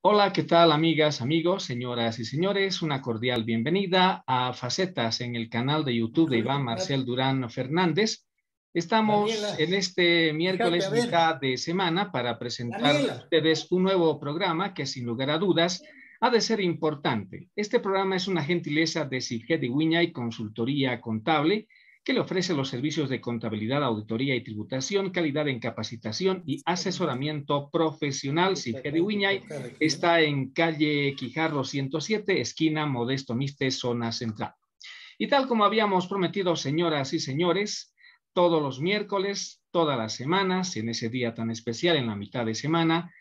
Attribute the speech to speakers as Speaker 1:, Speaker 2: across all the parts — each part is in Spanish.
Speaker 1: Hola, ¿qué tal amigas, amigos, señoras y señores? Una cordial bienvenida a Facetas en el canal de YouTube de Iván Marcel Durán Fernández. Estamos en este miércoles de semana para presentarles a ustedes un nuevo programa que sin lugar a dudas ha de ser importante. Este programa es una gentileza de de y Consultoría Contable que le ofrece los servicios de contabilidad, auditoría y tributación, calidad en capacitación y asesoramiento profesional. Silvia está en calle Quijarro 107, esquina Modesto Miste, zona central. Y tal como habíamos prometido, señoras y señores, todos los miércoles, todas las semanas, en ese día tan especial, en la mitad de semana,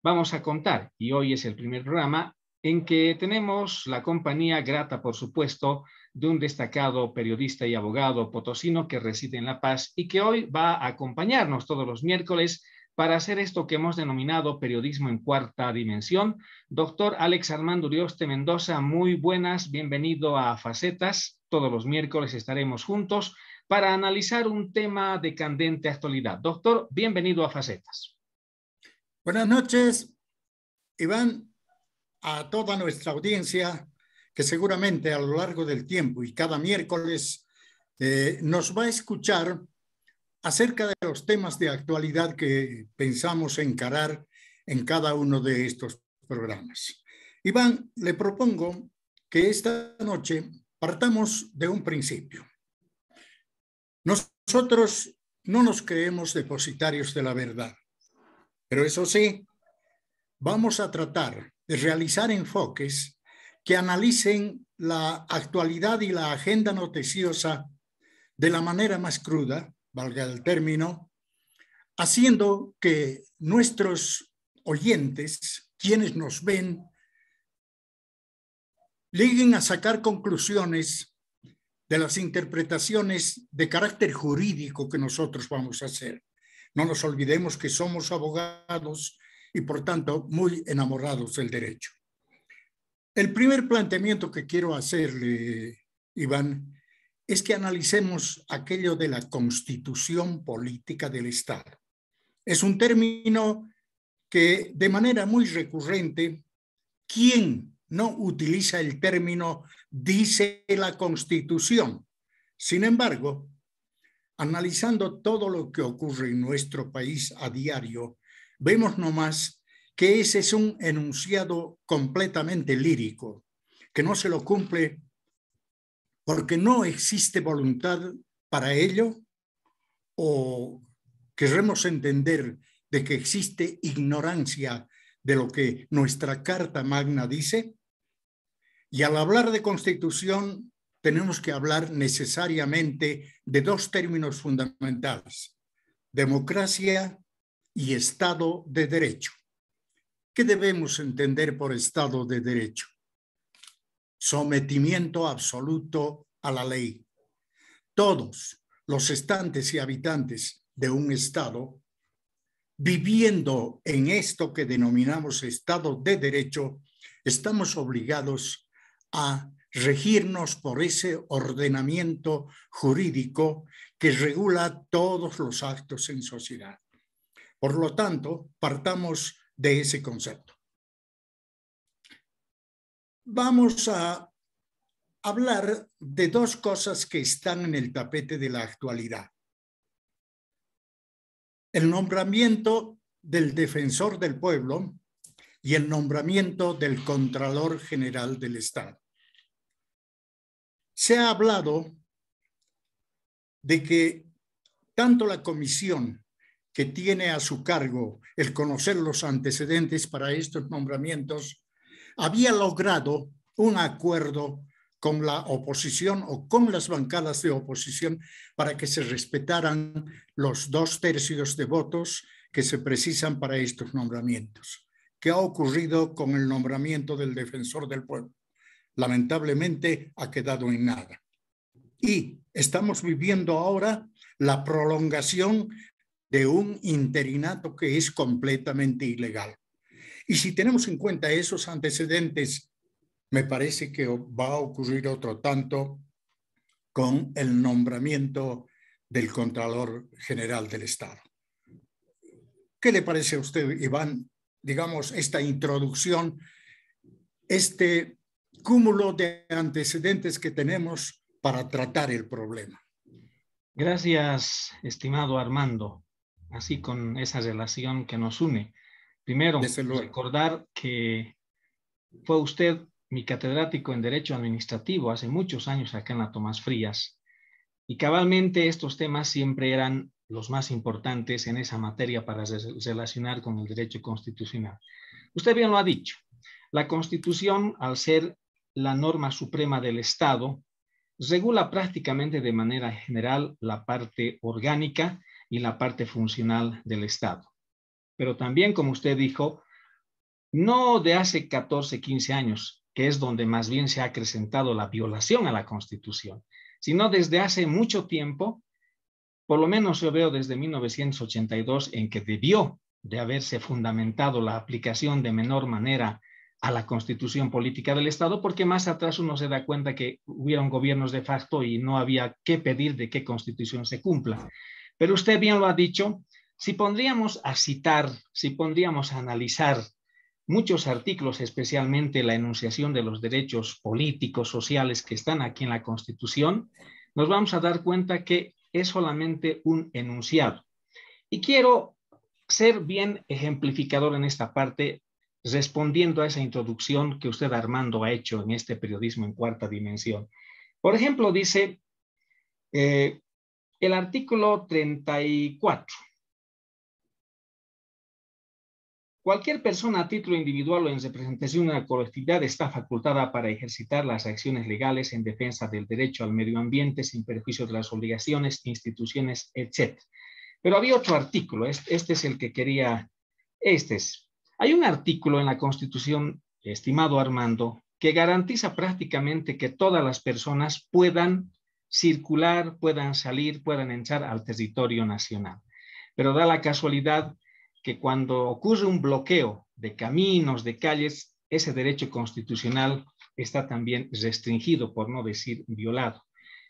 Speaker 1: vamos a contar, y hoy es el primer programa, en que tenemos la compañía grata, por supuesto, de un destacado periodista y abogado potosino que reside en La Paz y que hoy va a acompañarnos todos los miércoles para hacer esto que hemos denominado periodismo en cuarta dimensión. Doctor Alex Armando Urioste Mendoza, muy buenas, bienvenido a Facetas. Todos los miércoles estaremos juntos para analizar un tema de candente actualidad. Doctor, bienvenido a Facetas. Buenas noches, Iván, a toda nuestra
Speaker 2: audiencia que seguramente a lo largo del tiempo y cada miércoles eh, nos va a escuchar acerca de los temas de actualidad que pensamos encarar en cada uno de estos programas. Iván, le propongo que esta noche partamos de un principio. Nosotros no nos creemos depositarios de la verdad, pero eso sí, vamos a tratar de realizar enfoques que analicen la actualidad y la agenda noticiosa de la manera más cruda, valga el término, haciendo que nuestros oyentes, quienes nos ven, lleguen a sacar conclusiones de las interpretaciones de carácter jurídico que nosotros vamos a hacer. No nos olvidemos que somos abogados y por tanto muy enamorados del derecho. El primer planteamiento que quiero hacerle, Iván, es que analicemos aquello de la constitución política del Estado. Es un término que de manera muy recurrente, ¿quién no utiliza el término dice la constitución? Sin embargo, analizando todo lo que ocurre en nuestro país a diario, vemos nomás que ese es un enunciado completamente lírico, que no se lo cumple porque no existe voluntad para ello o queremos entender de que existe ignorancia de lo que nuestra Carta Magna dice. Y al hablar de constitución, tenemos que hablar necesariamente de dos términos fundamentales, democracia y Estado de Derecho. ¿Qué debemos entender por Estado de Derecho? Sometimiento absoluto a la ley. Todos los estantes y habitantes de un Estado, viviendo en esto que denominamos Estado de Derecho, estamos obligados a regirnos por ese ordenamiento jurídico que regula todos los actos en sociedad. Por lo tanto, partamos de ese concepto. Vamos a hablar de dos cosas que están en el tapete de la actualidad. El nombramiento del defensor del pueblo y el nombramiento del Contralor General del Estado. Se ha hablado de que tanto la Comisión que tiene a su cargo el conocer los antecedentes para estos nombramientos, había logrado un acuerdo con la oposición o con las bancadas de oposición para que se respetaran los dos tercios de votos que se precisan para estos nombramientos. ¿Qué ha ocurrido con el nombramiento del defensor del pueblo? Lamentablemente ha quedado en nada. Y estamos viviendo ahora la prolongación de un interinato que es completamente ilegal. Y si tenemos en cuenta esos antecedentes, me parece que va a ocurrir otro tanto con el nombramiento del Contralor General del Estado. ¿Qué le parece a usted, Iván, digamos, esta introducción, este cúmulo de antecedentes que tenemos para tratar el problema?
Speaker 1: Gracias, estimado Armando así con esa relación que nos une. Primero, recordar que fue usted mi catedrático en Derecho Administrativo hace muchos años acá en la Tomás Frías. Y cabalmente estos temas siempre eran los más importantes en esa materia para relacionar con el derecho constitucional. Usted bien lo ha dicho. La Constitución, al ser la norma suprema del Estado, regula prácticamente de manera general la parte orgánica y la parte funcional del Estado. Pero también, como usted dijo, no de hace 14, 15 años, que es donde más bien se ha acrecentado la violación a la Constitución, sino desde hace mucho tiempo, por lo menos yo veo desde 1982, en que debió de haberse fundamentado la aplicación de menor manera a la constitución política del Estado, porque más atrás uno se da cuenta que hubieron gobiernos de facto y no había qué pedir de qué constitución se cumpla. Pero usted bien lo ha dicho, si pondríamos a citar, si pondríamos a analizar muchos artículos, especialmente la enunciación de los derechos políticos, sociales que están aquí en la Constitución, nos vamos a dar cuenta que es solamente un enunciado. Y quiero ser bien ejemplificador en esta parte, respondiendo a esa introducción que usted, Armando, ha hecho en este periodismo en cuarta dimensión. Por ejemplo, dice, eh, el artículo 34. Cualquier persona a título individual o en representación de una colectividad está facultada para ejercitar las acciones legales en defensa del derecho al medio ambiente sin perjuicio de las obligaciones, instituciones, etc. Pero había otro artículo, este, es el que quería, este es. Hay un artículo en la Constitución, estimado Armando, que garantiza prácticamente que todas las personas puedan circular, puedan salir, puedan entrar al territorio nacional. Pero da la casualidad que cuando ocurre un bloqueo de caminos, de calles, ese derecho constitucional está también restringido, por no decir violado.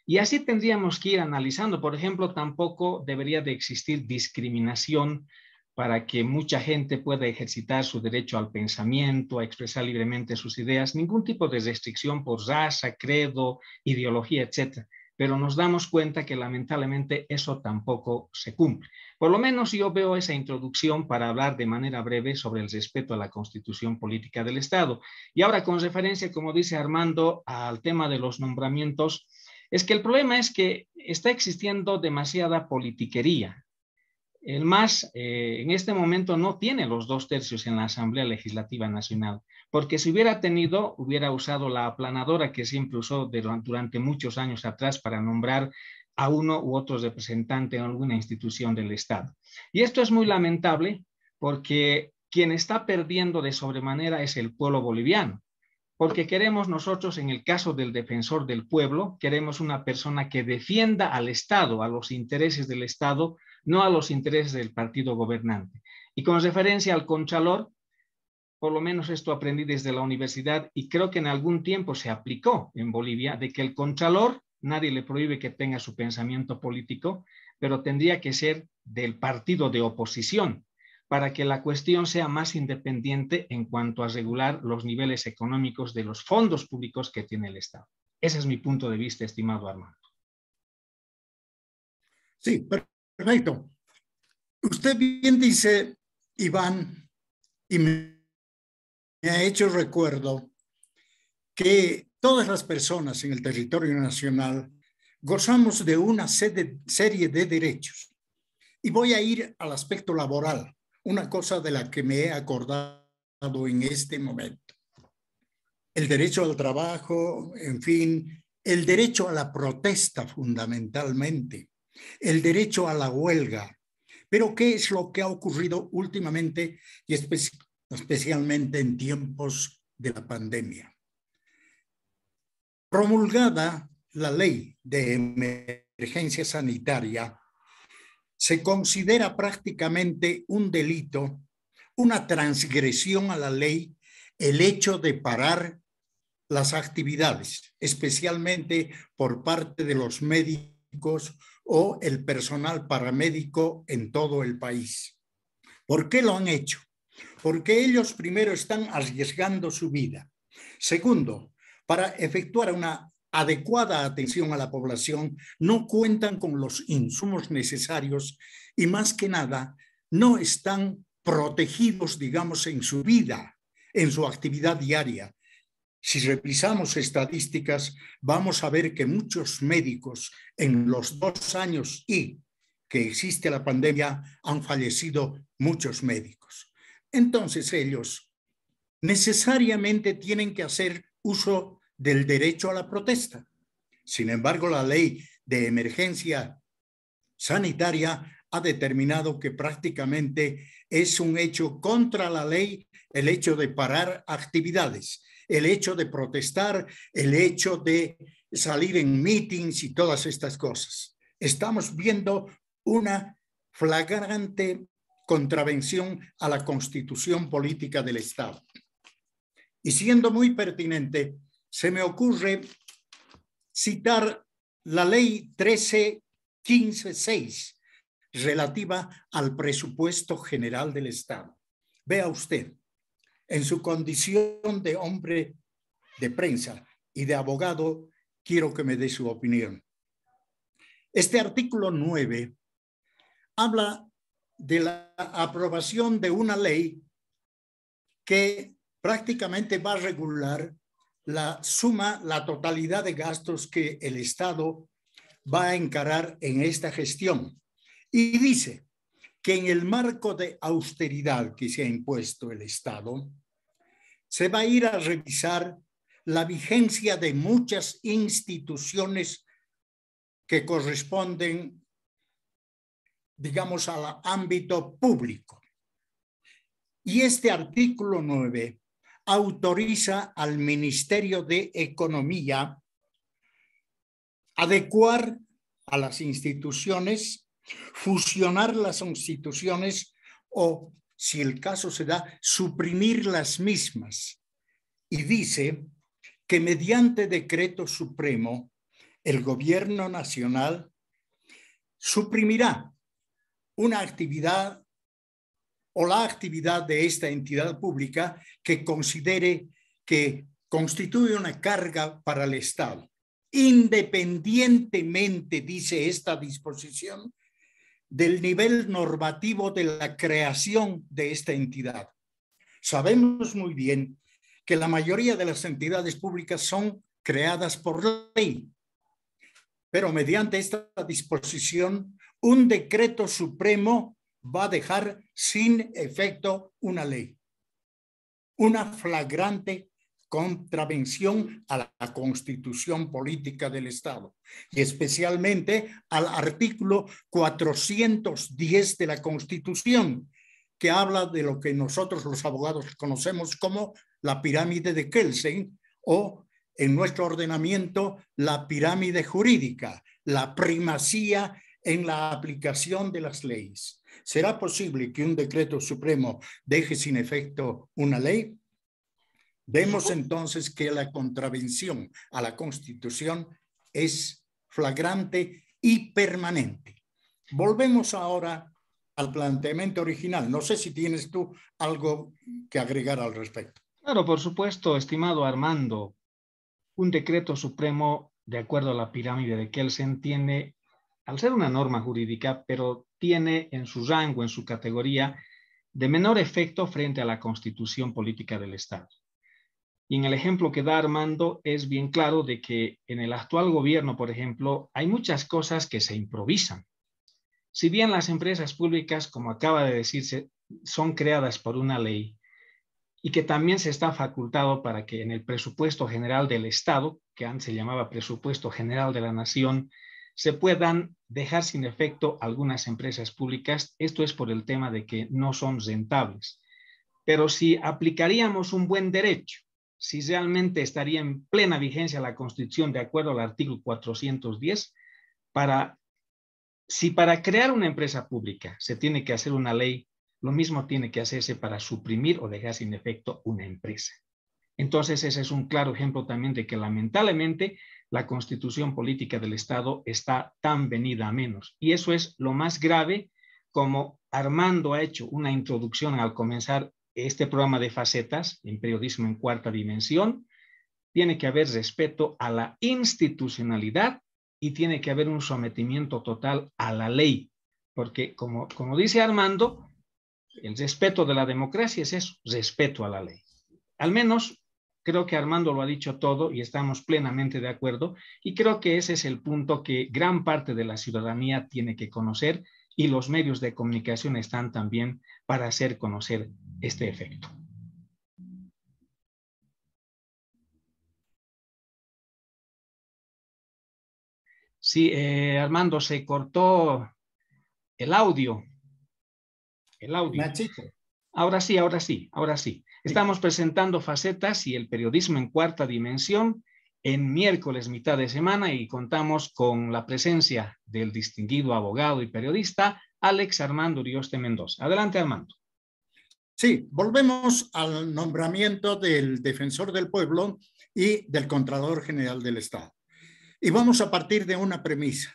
Speaker 1: Y así tendríamos que ir analizando. Por ejemplo, tampoco debería de existir discriminación para que mucha gente pueda ejercitar su derecho al pensamiento, a expresar libremente sus ideas, ningún tipo de restricción por raza, credo, ideología, etcétera pero nos damos cuenta que lamentablemente eso tampoco se cumple. Por lo menos yo veo esa introducción para hablar de manera breve sobre el respeto a la constitución política del Estado. Y ahora con referencia, como dice Armando, al tema de los nombramientos, es que el problema es que está existiendo demasiada politiquería el MAS eh, en este momento no tiene los dos tercios en la Asamblea Legislativa Nacional, porque si hubiera tenido, hubiera usado la aplanadora que siempre usó durante muchos años atrás para nombrar a uno u otro representante en alguna institución del Estado. Y esto es muy lamentable porque quien está perdiendo de sobremanera es el pueblo boliviano, porque queremos nosotros, en el caso del defensor del pueblo, queremos una persona que defienda al Estado, a los intereses del Estado, no a los intereses del partido gobernante. Y con referencia al Conchalor, por lo menos esto aprendí desde la universidad y creo que en algún tiempo se aplicó en Bolivia, de que el Conchalor, nadie le prohíbe que tenga su pensamiento político, pero tendría que ser del partido de oposición para que la cuestión sea más independiente en cuanto a regular los niveles económicos de los fondos públicos que tiene el Estado. Ese es mi punto de vista, estimado Armando. Sí, pero Perfecto. Usted bien dice,
Speaker 2: Iván, y me ha hecho recuerdo que todas las personas en el territorio nacional gozamos de una serie de derechos. Y voy a ir al aspecto laboral, una cosa de la que me he acordado en este momento. El derecho al trabajo, en fin, el derecho a la protesta fundamentalmente el derecho a la huelga. Pero ¿qué es lo que ha ocurrido últimamente y especialmente en tiempos de la pandemia? Promulgada la ley de emergencia sanitaria, se considera prácticamente un delito, una transgresión a la ley, el hecho de parar las actividades, especialmente por parte de los médicos o el personal paramédico en todo el país. ¿Por qué lo han hecho? Porque ellos primero están arriesgando su vida. Segundo, para efectuar una adecuada atención a la población, no cuentan con los insumos necesarios y más que nada, no están protegidos, digamos, en su vida, en su actividad diaria. Si revisamos estadísticas, vamos a ver que muchos médicos en los dos años y que existe la pandemia han fallecido muchos médicos. Entonces ellos necesariamente tienen que hacer uso del derecho a la protesta. Sin embargo, la ley de emergencia sanitaria ha determinado que prácticamente es un hecho contra la ley el hecho de parar actividades el hecho de protestar, el hecho de salir en meetings y todas estas cosas. Estamos viendo una flagrante contravención a la constitución política del Estado. Y siendo muy pertinente, se me ocurre citar la ley 13156 relativa al presupuesto general del Estado. Vea usted, en su condición de hombre de prensa y de abogado, quiero que me dé su opinión. Este artículo 9 habla de la aprobación de una ley que prácticamente va a regular la suma, la totalidad de gastos que el Estado va a encarar en esta gestión. Y dice que en el marco de austeridad que se ha impuesto el Estado, se va a ir a revisar la vigencia de muchas instituciones que corresponden, digamos, al ámbito público. Y este artículo 9 autoriza al Ministerio de Economía adecuar a las instituciones, fusionar las instituciones o si el caso se da, suprimir las mismas. Y dice que mediante decreto supremo, el gobierno nacional suprimirá una actividad o la actividad de esta entidad pública que considere que constituye una carga para el Estado. Independientemente, dice esta disposición, del nivel normativo de la creación de esta entidad. Sabemos muy bien que la mayoría de las entidades públicas son creadas por ley, pero mediante esta disposición, un decreto supremo va a dejar sin efecto una ley, una flagrante contravención a la constitución política del Estado y especialmente al artículo 410 de la constitución que habla de lo que nosotros los abogados conocemos como la pirámide de Kelsen o en nuestro ordenamiento la pirámide jurídica, la primacía en la aplicación de las leyes. ¿Será posible que un decreto supremo deje sin efecto una ley? Vemos entonces que la contravención a la Constitución es flagrante y permanente. Volvemos ahora al planteamiento original. No sé si tienes tú algo que agregar al respecto.
Speaker 1: Claro, por supuesto, estimado Armando. Un decreto supremo, de acuerdo a la pirámide de Kelsen, tiene, al ser una norma jurídica, pero tiene en su rango, en su categoría, de menor efecto frente a la constitución política del Estado. Y en el ejemplo que da Armando es bien claro de que en el actual gobierno, por ejemplo, hay muchas cosas que se improvisan. Si bien las empresas públicas, como acaba de decirse, son creadas por una ley y que también se está facultado para que en el presupuesto general del Estado, que antes se llamaba presupuesto general de la Nación, se puedan dejar sin efecto algunas empresas públicas. Esto es por el tema de que no son rentables. Pero si aplicaríamos un buen derecho si realmente estaría en plena vigencia la Constitución de acuerdo al artículo 410 para si para crear una empresa pública se tiene que hacer una ley, lo mismo tiene que hacerse para suprimir o dejar sin efecto una empresa. Entonces, ese es un claro ejemplo también de que lamentablemente la constitución política del Estado está tan venida a menos. Y eso es lo más grave, como Armando ha hecho una introducción al comenzar este programa de facetas en periodismo en cuarta dimensión, tiene que haber respeto a la institucionalidad y tiene que haber un sometimiento total a la ley, porque como, como dice Armando, el respeto de la democracia es eso, respeto a la ley. Al menos creo que Armando lo ha dicho todo y estamos plenamente de acuerdo y creo que ese es el punto que gran parte de la ciudadanía tiene que conocer y los medios de comunicación están también para hacer conocer este efecto. Sí, eh, Armando, se cortó el audio. El audio. Machito. Ahora sí, ahora sí, ahora sí. Estamos presentando facetas y el periodismo en cuarta dimensión en miércoles mitad de semana y contamos con la presencia del distinguido abogado y periodista Alex Armando Urioste Mendoza. Adelante, Armando. Sí, volvemos al nombramiento del defensor del pueblo y
Speaker 2: del Contrador General del Estado. Y vamos a partir de una premisa.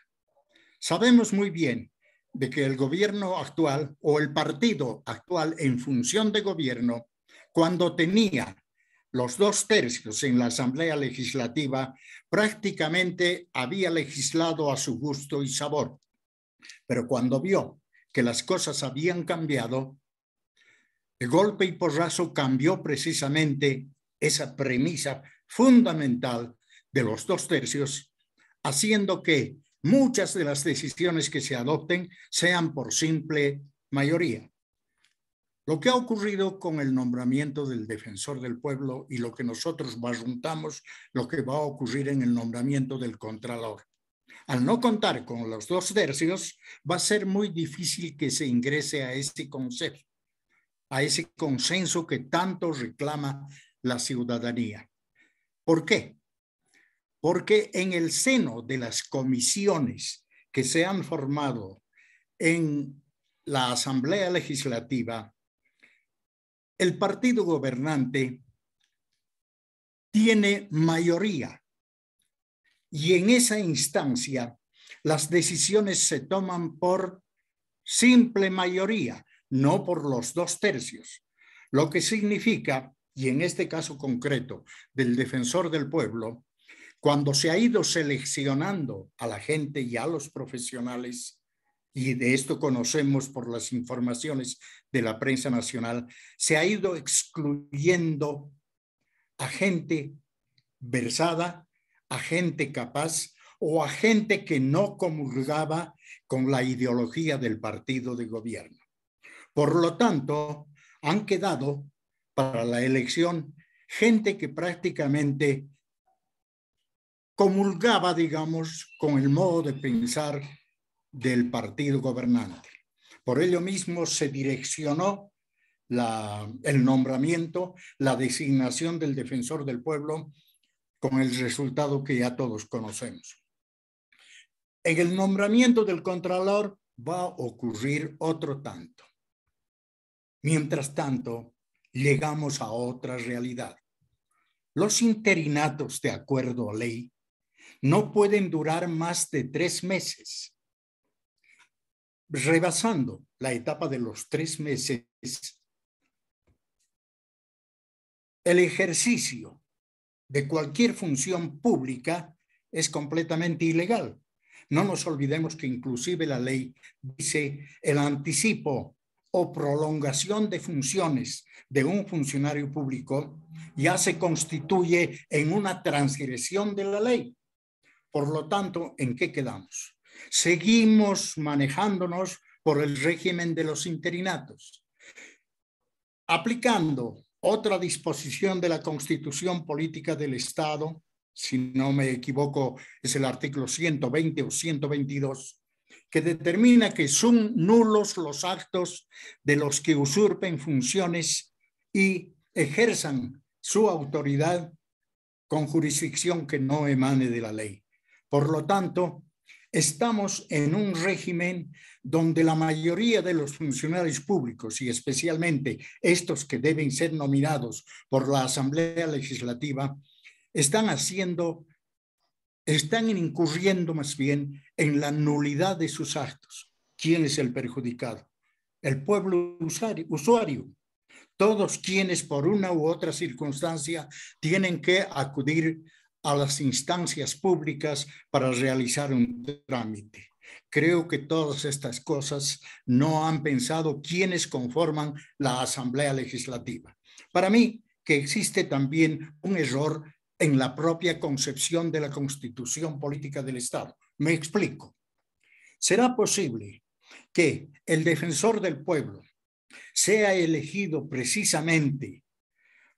Speaker 2: Sabemos muy bien de que el gobierno actual o el partido actual en función de gobierno, cuando tenía los dos tercios en la Asamblea Legislativa, prácticamente había legislado a su gusto y sabor. Pero cuando vio que las cosas habían cambiado, el golpe y porrazo cambió precisamente esa premisa fundamental de los dos tercios, haciendo que muchas de las decisiones que se adopten sean por simple mayoría. Lo que ha ocurrido con el nombramiento del defensor del pueblo y lo que nosotros basuntamos, lo que va a ocurrir en el nombramiento del contralor. Al no contar con los dos tercios, va a ser muy difícil que se ingrese a este concepto a ese consenso que tanto reclama la ciudadanía. ¿Por qué? Porque en el seno de las comisiones que se han formado en la Asamblea Legislativa, el partido gobernante tiene mayoría y en esa instancia las decisiones se toman por simple mayoría no por los dos tercios, lo que significa, y en este caso concreto del defensor del pueblo, cuando se ha ido seleccionando a la gente y a los profesionales, y de esto conocemos por las informaciones de la prensa nacional, se ha ido excluyendo a gente versada, a gente capaz o a gente que no comulgaba con la ideología del partido de gobierno. Por lo tanto, han quedado para la elección gente que prácticamente comulgaba, digamos, con el modo de pensar del partido gobernante. Por ello mismo se direccionó el nombramiento, la designación del defensor del pueblo con el resultado que ya todos conocemos. En el nombramiento del contralor va a ocurrir otro tanto. Mientras tanto, llegamos a otra realidad. Los interinatos, de acuerdo a ley, no pueden durar más de tres meses. Rebasando la etapa de los tres meses, el ejercicio de cualquier función pública es completamente ilegal. No nos olvidemos que inclusive la ley dice el anticipo o prolongación de funciones de un funcionario público ya se constituye en una transgresión de la ley. Por lo tanto, ¿en qué quedamos? Seguimos manejándonos por el régimen de los interinatos, aplicando otra disposición de la Constitución Política del Estado, si no me equivoco, es el artículo 120 o 122, que determina que son nulos los actos de los que usurpen funciones y ejerzan su autoridad con jurisdicción que no emane de la ley. Por lo tanto, estamos en un régimen donde la mayoría de los funcionarios públicos y especialmente estos que deben ser nominados por la Asamblea Legislativa están haciendo están incurriendo más bien en la nulidad de sus actos. ¿Quién es el perjudicado? El pueblo usuario, Todos quienes por una u otra circunstancia tienen que acudir a las instancias públicas para realizar un trámite. Creo que todas estas cosas no han pensado quienes conforman la Asamblea Legislativa. Para mí, que existe también un error en la propia concepción de la constitución política del Estado. Me explico. ¿Será posible que el defensor del pueblo sea elegido precisamente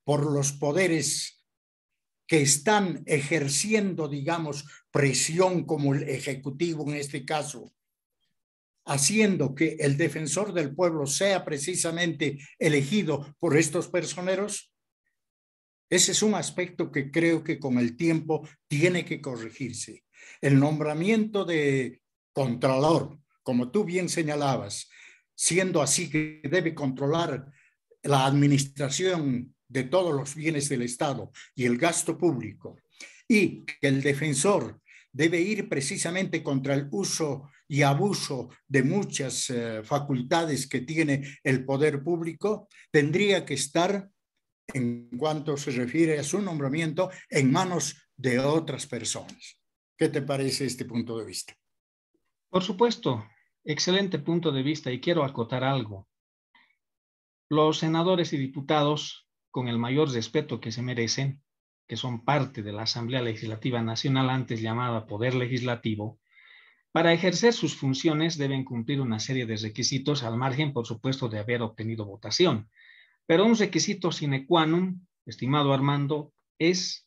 Speaker 2: por los poderes que están ejerciendo, digamos, presión como el Ejecutivo en este caso, haciendo que el defensor del pueblo sea precisamente elegido por estos personeros? Ese es un aspecto que creo que con el tiempo tiene que corregirse. El nombramiento de contralor, como tú bien señalabas, siendo así que debe controlar la administración de todos los bienes del Estado y el gasto público, y que el defensor debe ir precisamente contra el uso y abuso de muchas eh, facultades que tiene el poder público, tendría que estar en cuanto se refiere a su nombramiento en manos
Speaker 1: de otras personas. ¿Qué te parece este punto de vista? Por supuesto, excelente punto de vista y quiero acotar algo. Los senadores y diputados, con el mayor respeto que se merecen, que son parte de la Asamblea Legislativa Nacional, antes llamada Poder Legislativo, para ejercer sus funciones deben cumplir una serie de requisitos al margen, por supuesto, de haber obtenido votación. Pero un requisito sine qua non, estimado Armando, es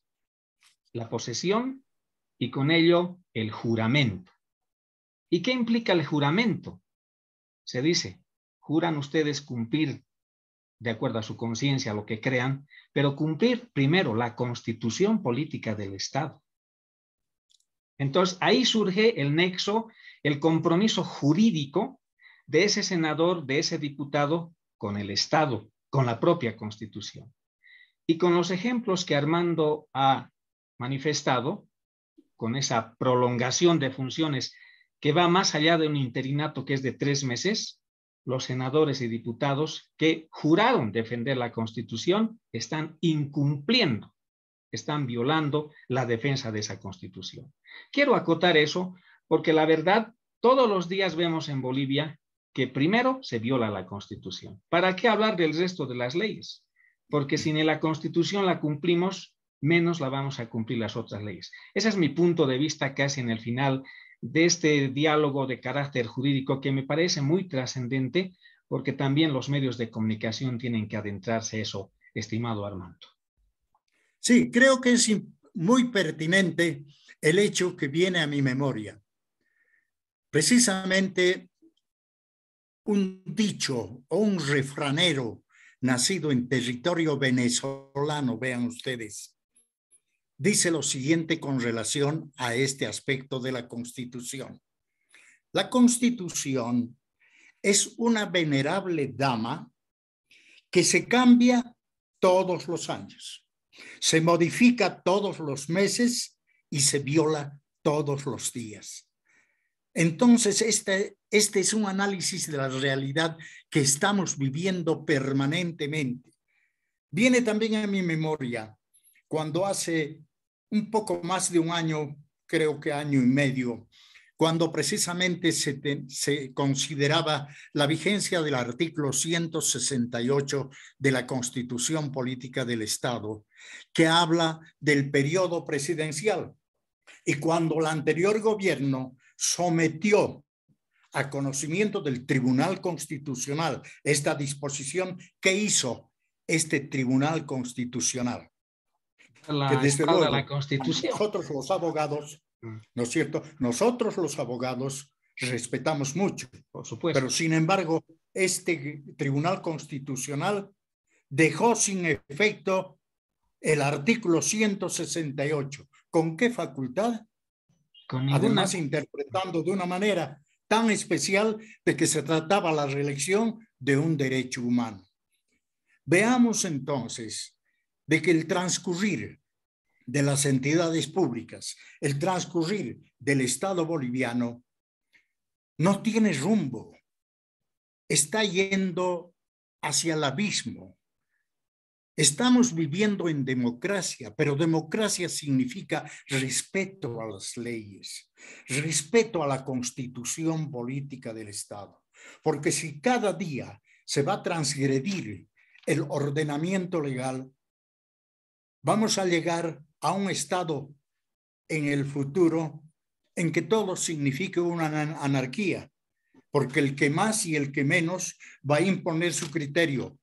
Speaker 1: la posesión y con ello el juramento. ¿Y qué implica el juramento? Se dice, juran ustedes cumplir, de acuerdo a su conciencia, lo que crean, pero cumplir primero la constitución política del Estado. Entonces, ahí surge el nexo, el compromiso jurídico de ese senador, de ese diputado con el Estado con la propia Constitución. Y con los ejemplos que Armando ha manifestado, con esa prolongación de funciones que va más allá de un interinato que es de tres meses, los senadores y diputados que juraron defender la Constitución están incumpliendo, están violando la defensa de esa Constitución. Quiero acotar eso porque la verdad, todos los días vemos en Bolivia que primero se viola la Constitución. ¿Para qué hablar del resto de las leyes? Porque si ni la Constitución la cumplimos, menos la vamos a cumplir las otras leyes. Ese es mi punto de vista casi en el final de este diálogo de carácter jurídico que me parece muy trascendente porque también los medios de comunicación tienen que adentrarse eso, estimado Armando. Sí, creo que es muy
Speaker 2: pertinente el hecho que viene a mi memoria. Precisamente un dicho o un refranero nacido en territorio venezolano, vean ustedes, dice lo siguiente con relación a este aspecto de la Constitución. La Constitución es una venerable dama que se cambia todos los años, se modifica todos los meses y se viola todos los días. Entonces, este, este es un análisis de la realidad que estamos viviendo permanentemente. Viene también a mi memoria cuando hace un poco más de un año, creo que año y medio, cuando precisamente se, se, consideraba la vigencia del artículo 168 de la Constitución Política del Estado, que habla del periodo presidencial. Y cuando el anterior gobierno sometió a conocimiento del Tribunal Constitucional esta disposición, que hizo este Tribunal Constitucional? desde luego, nosotros los abogados, mm. ¿no es cierto? Nosotros los abogados respetamos mucho, Por supuesto. pero sin embargo, este Tribunal Constitucional dejó sin efecto el artículo 168. ¿Con qué facultad? además interpretando de una manera tan especial de que se trataba la reelección de un derecho humano. Veamos entonces de que el transcurrir de las entidades públicas, el transcurrir del Estado boliviano, no tiene rumbo, está yendo hacia el abismo, Estamos viviendo en democracia, pero democracia significa respeto a las leyes, respeto a la constitución política del Estado, porque si cada día se va a transgredir el ordenamiento legal, vamos a llegar a un Estado en el futuro en que todo signifique una anarquía, porque el que más y el que menos va a imponer su criterio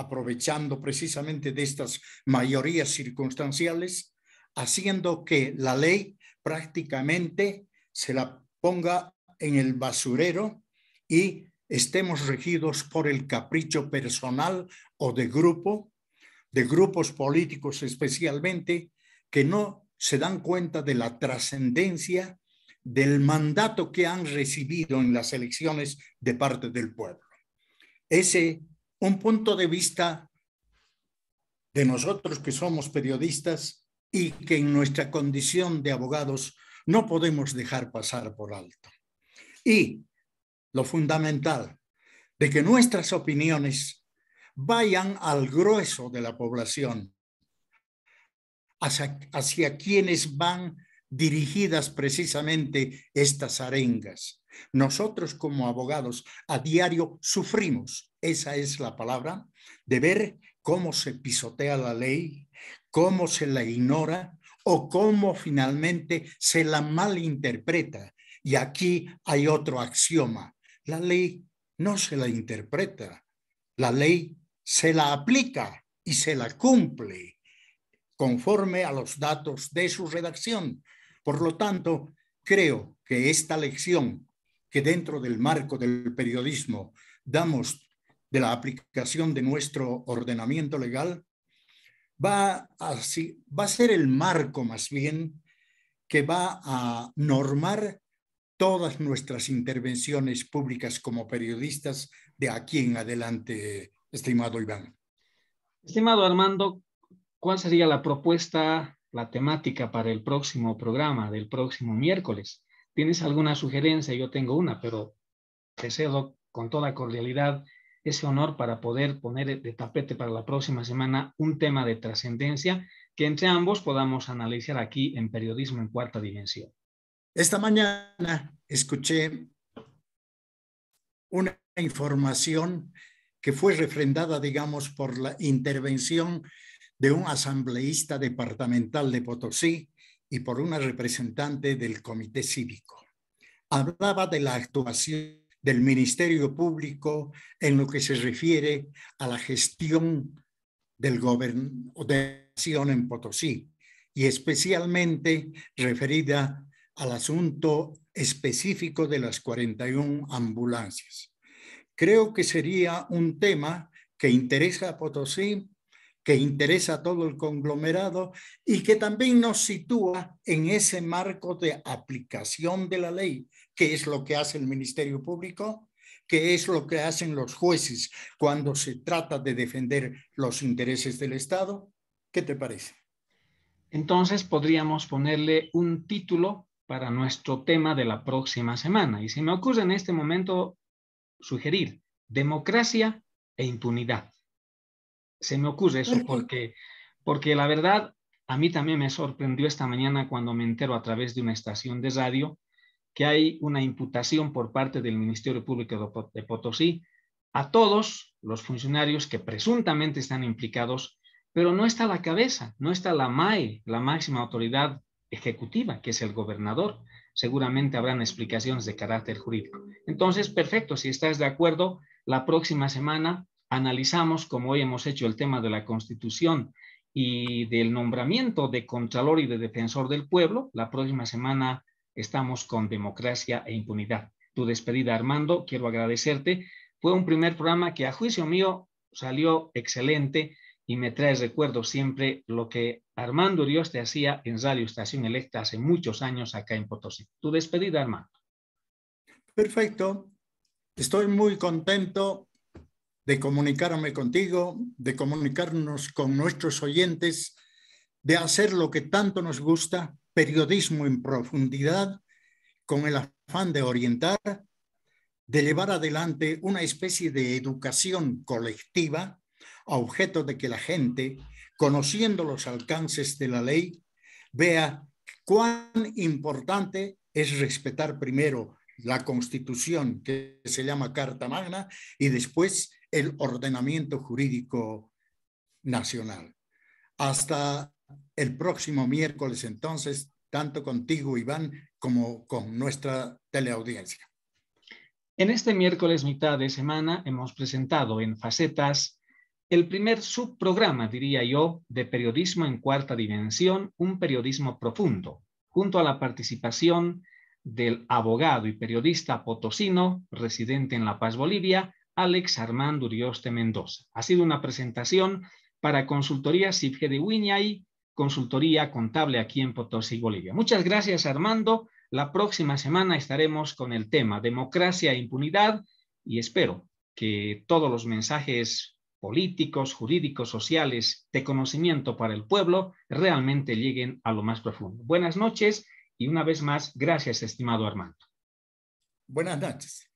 Speaker 2: aprovechando precisamente de estas mayorías circunstanciales, haciendo que la ley prácticamente se la ponga en el basurero y estemos regidos por el capricho personal o de grupo, de grupos políticos especialmente, que no se dan cuenta de la trascendencia del mandato que han recibido en las elecciones de parte del pueblo. Ese un punto de vista de nosotros que somos periodistas y que en nuestra condición de abogados no podemos dejar pasar por alto. Y lo fundamental, de que nuestras opiniones vayan al grueso de la población, hacia, quienes van dirigidas precisamente estas arengas. Nosotros como abogados a diario sufrimos, esa es la palabra, de ver cómo se pisotea la ley, cómo se la ignora o cómo finalmente se la malinterpreta. Y aquí hay otro axioma. La ley no se la interpreta, la ley se la aplica y se la cumple conforme a los datos de su redacción. Por lo tanto, creo que esta lección que dentro del marco del periodismo damos de la aplicación de nuestro ordenamiento legal va a, ser el marco más bien que va a normar todas nuestras intervenciones públicas como periodistas de aquí en adelante, estimado Iván.
Speaker 1: Estimado Armando, ¿cuál sería la propuesta la temática para el próximo programa del próximo miércoles. ¿Tienes alguna sugerencia? Yo tengo una, pero te cedo con toda cordialidad ese honor para poder poner de tapete para la próxima semana un tema de trascendencia que entre ambos podamos analizar aquí en Periodismo en Cuarta Dimensión. Esta mañana escuché
Speaker 2: una información que fue refrendada, digamos, por la intervención de un asambleísta departamental de Potosí y por una representante del Comité Cívico. Hablaba de la actuación del Ministerio Público en lo que se refiere a la gestión del gobierno de acción en Potosí y especialmente referida al asunto específico de las 41 ambulancias. Creo que sería un tema que interesa a Potosí que interesa a todo el conglomerado y que también nos sitúa en ese marco de aplicación de la ley, que es lo que hace el Ministerio Público, que es lo que hacen los jueces cuando se trata de defender
Speaker 1: los intereses del Estado. ¿Qué te parece? Entonces podríamos ponerle un título para nuestro tema de la próxima semana y se me ocurre en este momento sugerir democracia e impunidad se me ocurre eso porque, porque la verdad a mí también me sorprendió esta mañana cuando me entero a través de una estación de radio que hay una imputación por parte del Ministerio Público de Potosí a todos los funcionarios que presuntamente están implicados, pero no está la cabeza, no está la MAE, la máxima autoridad ejecutiva, que es el gobernador. Seguramente habrán explicaciones de carácter jurídico. Entonces, perfecto, si estás de acuerdo, la próxima semana analizamos, como hoy hemos hecho, el tema de la Constitución y del nombramiento de Contralor y de Defensor del Pueblo. La próxima semana estamos con democracia e impunidad. Tu despedida, Armando, quiero agradecerte. Fue un primer programa que a juicio mío salió excelente y me trae recuerdo siempre lo que Armando Dios te hacía en Radio Estación Electa hace muchos años acá en Potosí. Tu despedida, Armando. Perfecto.
Speaker 2: Estoy muy contento de comunicarme contigo, de comunicarnos con nuestros oyentes, de hacer lo que tanto nos gusta, periodismo en profundidad, con el afán de orientar, de llevar adelante una especie de educación colectiva objeto de que la gente, conociendo los alcances de la ley, vea cuán importante es respetar primero la constitución que se llama Carta Magna y después el ordenamiento jurídico nacional. Hasta el próximo miércoles entonces,
Speaker 1: tanto contigo, Iván, como con nuestra teleaudiencia. En este miércoles mitad de semana hemos presentado en facetas el primer subprograma, diría yo, de periodismo en cuarta dimensión, un periodismo profundo, junto a la participación del abogado y periodista potosino, residente en La Paz, Bolivia, Alex Armando Urioste Mendoza. Ha sido una presentación para Consultoría Cifre de Wiñay, Consultoría Contable aquí en Potosí, Bolivia. Muchas gracias, Armando. La próxima semana estaremos con el tema democracia e impunidad y espero que todos los mensajes políticos, jurídicos, sociales, de conocimiento para el pueblo, realmente lleguen a lo más profundo. Buenas noches y una vez más, gracias, estimado Armando. Buenas noches.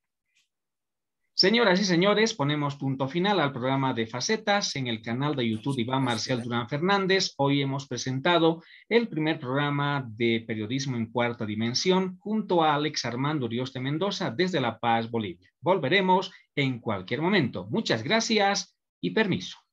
Speaker 1: Señoras y señores, ponemos punto final al programa de Facetas en el canal de YouTube Iván Marcial Durán Fernández. Hoy hemos presentado el primer programa de periodismo en cuarta dimensión junto a Alex Armando Ríos de Mendoza desde La Paz, Bolivia. Volveremos en cualquier momento. Muchas gracias y permiso.